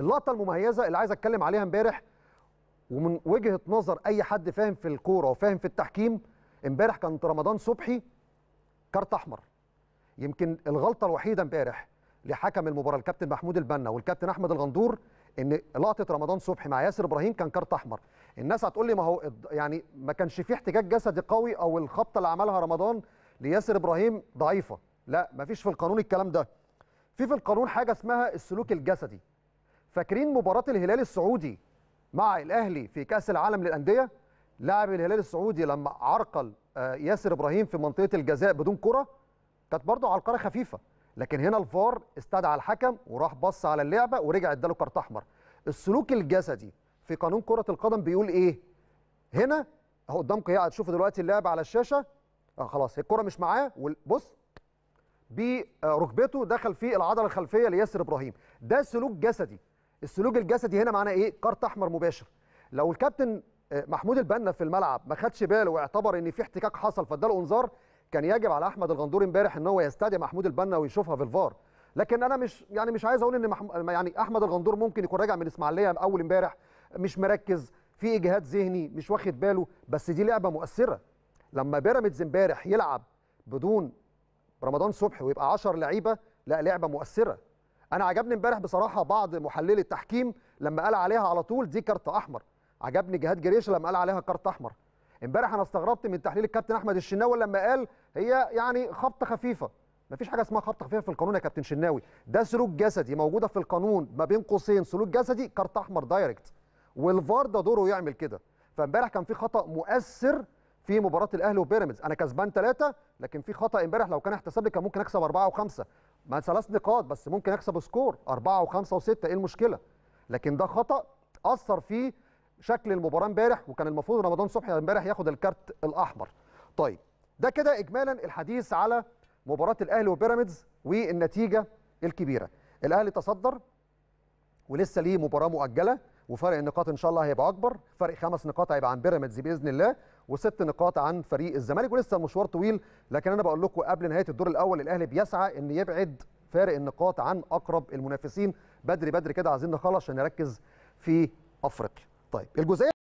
اللقطه المميزه اللي عايز اتكلم عليها امبارح ومن وجهه نظر اي حد فاهم في الكوره وفاهم في التحكيم امبارح كان رمضان صبحي كارت احمر يمكن الغلطه الوحيده امبارح لحكم المباراه الكابتن محمود البنا والكابتن احمد الغندور ان لقطه رمضان صبحي مع ياسر ابراهيم كان كارت احمر الناس هتقول لي ما هو يعني ما كانش فيه احتجاج جسدي قوي او الخبطه اللي عملها رمضان لياسر ابراهيم ضعيفه لا ما فيش في القانون الكلام ده في في القانون حاجه اسمها السلوك الجسدي فاكرين مباراه الهلال السعودي مع الاهلي في كاس العالم للانديه لاعب الهلال السعودي لما عرقل آه، ياسر ابراهيم في منطقه الجزاء بدون كره كانت برضه عرقله خفيفه لكن هنا الفار استدعى الحكم وراح بص على اللعبه ورجع اداله كارت احمر السلوك الجسدي في قانون كره القدم بيقول ايه هنا اهو قدامكم هي هتشوفوا دلوقتي اللعبه على الشاشه اه خلاص الكره مش معاه بص بركبته آه، دخل في العضله الخلفيه لياسر ابراهيم ده سلوك جسدي السلوك الجسدي هنا معناه ايه كارت احمر مباشر لو الكابتن آه، محمود البنا في الملعب ما خدش باله واعتبر ان في احتكاك حصل فاداله انذار كان يجب على احمد الغندور امبارح ان هو يستدعي محمود البنا ويشوفها في الفار لكن انا مش يعني مش عايز اقول ان محم... يعني احمد الغندور ممكن يكون راجع من الاسماعيليه اول امبارح مش مركز في اجهاد ذهني مش واخد باله بس دي لعبه مؤثره لما بيراميدز امبارح يلعب بدون رمضان صبحي ويبقى 10 لعيبه لا لعبه مؤثره انا عجبني امبارح بصراحه بعض محللي التحكيم لما قال عليها على طول دي كارت احمر عجبني جهاد جريشه لما قال عليها كارت احمر امبارح انا استغربت من تحليل الكابتن احمد الشناوي لما قال هي يعني خبطه خفيفه ما فيش حاجه اسمها خبطه خفيفه في القانون يا كابتن شناوي ده سلوك جسدي موجوده في القانون ما بين قوسين سلوك جسدي كارت احمر دايركت والفار ده دوره يعمل كده فامبارح كان في خطا مؤثر في مباراه الاهلي وبيراميدز انا كسبان ثلاثه لكن في خطا امبارح لو كان احتسب لي كان ممكن اكسب اربعه وخمسه ما ثلاث نقاط بس ممكن اكسب سكور اربعه وخمسه وسته ايه المشكله؟ لكن ده خطا اثر في شكل المباراه امبارح وكان المفروض رمضان صبحي امبارح ياخد الكارت الاحمر. طيب ده كده اجمالا الحديث على مباراه الاهلي وبيراميدز والنتيجه الكبيره. الاهلي تصدر ولسه ليه مباراه مؤجله وفرق النقاط ان شاء الله هيبقى اكبر فرق خمس نقاط هيبقى عن بيراميدز باذن الله وست نقاط عن فريق الزمالك ولسه المشوار طويل لكن انا بقول لكم قبل نهايه الدور الاول الاهلي بيسعى ان يبعد فارق النقاط عن اقرب المنافسين بدري بدري كده عايزين نخلص عشان نركز في افريقيا طيب الجزئيه